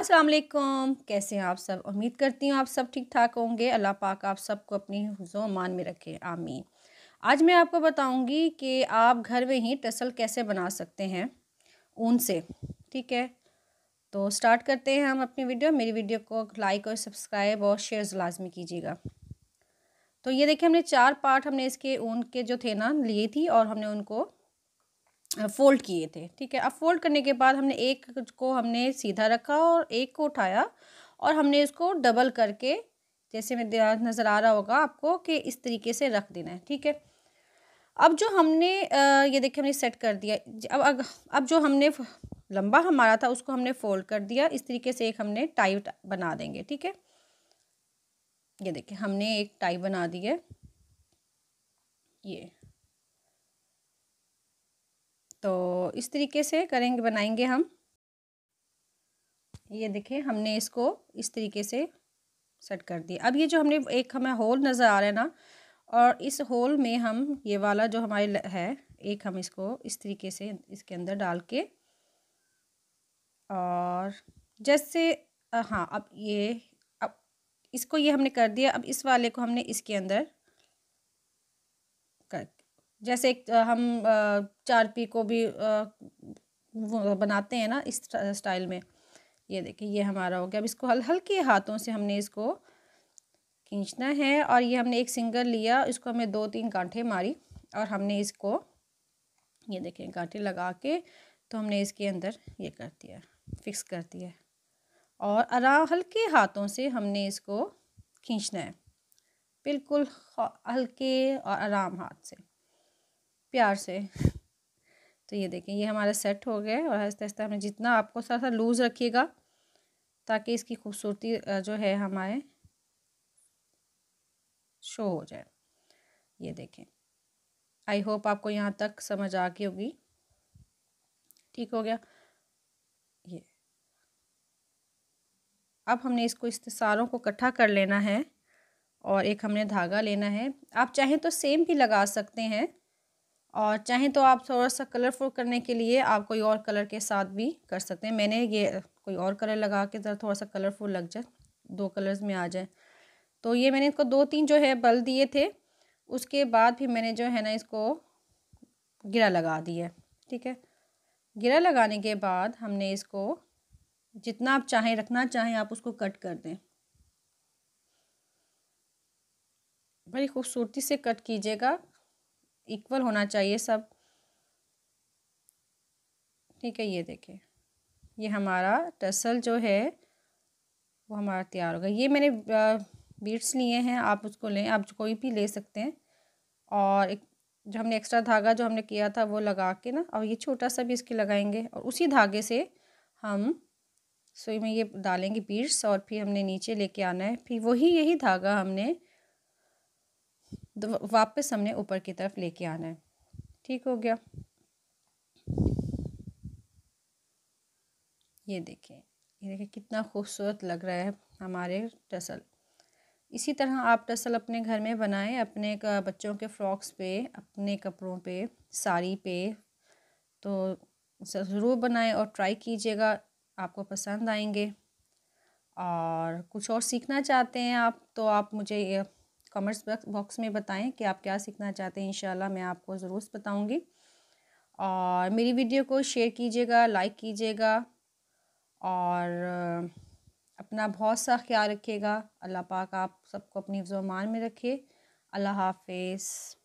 अस्सलाम वालेकुम कैसे हैं आप सब उम्मीद करती हूँ आप सब ठीक ठाक होंगे अल्लाह पाक आप सबको अपनी हजो मान में रखे आमीन आज मैं आपको बताऊँगी कि आप घर में ही टसल कैसे बना सकते हैं ऊन से ठीक है तो स्टार्ट करते हैं हम अपनी वीडियो मेरी वीडियो को लाइक और सब्सक्राइब और शेयर लाजमी कीजिएगा तो ये देखिए हमने चार पार्ट हमने इसके ऊन के जो थे ना लिए थी और हमने उनको फ़ोल्ड किए थे ठीक है अब फोल्ड करने के बाद हमने एक को हमने सीधा रखा और एक को उठाया और हमने इसको डबल करके जैसे मैं नज़र आ रहा होगा आपको कि इस तरीके से रख देना है ठीक है अब जो हमने ये देखिए हमने सेट कर दिया अब अब जो हमने लंबा हमारा था उसको हमने फोल्ड कर दिया इस तरीके से एक हमने टाइप बना देंगे ठीक है ये देखिए हमने एक टाइप बना दी है ये तो इस तरीके से करेंगे बनाएंगे हम ये देखिए हमने इसको इस तरीके से सेट कर दिया अब ये जो हमने एक हमें होल नज़र आ रहा है ना और इस होल में हम ये वाला जो हमारे है एक हम इसको इस तरीके से इसके अंदर डाल के और जैसे हाँ अब ये अब इसको ये हमने कर दिया अब इस वाले को हमने इसके अंदर कर जैसे एक हम चारपी को भी बनाते हैं ना इस स्टाइल में ये देखिए ये हमारा हो गया अब इसको हल हल्के हाथों से हमने इसको खींचना है और ये हमने एक सिंगल लिया इसको हमने दो तीन कांठे मारी और हमने इसको ये देखें कांठे लगा के तो हमने इसके अंदर ये कर दिया फिक्स कर दिया और आराम हल्के हाथों से हमने इसको खींचना है बिल्कुल हल्के और आराम हाथ से प्यार से तो ये देखें ये हमारा सेट हो गया है और आहिस्ता आहिस्ता हमें जितना आपको थोड़ा सा लूज़ रखिएगा ताकि इसकी खूबसूरती जो है हमारे शो हो जाए ये देखें आई होप आपको यहाँ तक समझ आ गई होगी ठीक हो गया ये अब हमने इसको इस्तारों को इकट्ठा कर लेना है और एक हमने धागा लेना है आप चाहें तो सेम भी लगा सकते हैं और चाहें तो आप थोड़ा सा कलरफुल करने के लिए आप कोई और कलर के साथ भी कर सकते हैं मैंने ये कोई और कलर लगा के ज़रा थोड़ा सा कलरफुल लग जाए दो कलर्स में आ जाए तो ये मैंने इसको दो तीन जो है बल दिए थे उसके बाद भी मैंने जो है ना इसको गिरा लगा दिया ठीक है गिरा लगाने के बाद हमने इसको जितना आप चाहें रखना चाहें आप उसको कट कर दें बड़ी खूबसूरती से कट कीजिएगा इक्वल होना चाहिए सब ठीक है ये देखें ये हमारा टसल जो है वो हमारा तैयार होगा ये मैंने बीट्स लिए हैं आप उसको लें आप कोई भी ले सकते हैं और एक जो हमने एक्स्ट्रा धागा जो हमने किया था वो लगा के ना और ये छोटा सा भी इसके लगाएंगे और उसी धागे से हम सुई में ये डालेंगे बीट्स और फिर हमने नीचे लेके आना है फिर वही यही धागा हमने तो वापस हमने ऊपर की तरफ लेके आना है ठीक हो गया ये देखें ये देखिए कितना खूबसूरत लग रहा है हमारे टसल इसी तरह आप टसल अपने घर में बनाएं अपने बच्चों के फ्रॉक्स पे अपने कपड़ों पे साड़ी पे तो ज़रूर बनाएं और ट्राई कीजिएगा आपको पसंद आएंगे और कुछ और सीखना चाहते हैं आप तो आप मुझे कमेंट्स बॉक्स में बताएं कि आप क्या सीखना चाहते हैं इंशाल्लाह मैं आपको ज़रूर बताऊंगी और मेरी वीडियो को शेयर कीजिएगा लाइक कीजिएगा और अपना बहुत सा ख्याल रखिएगा अल्लाह पाक आप सबको अपनी जुमान में रखे अल्लाह हाफिज़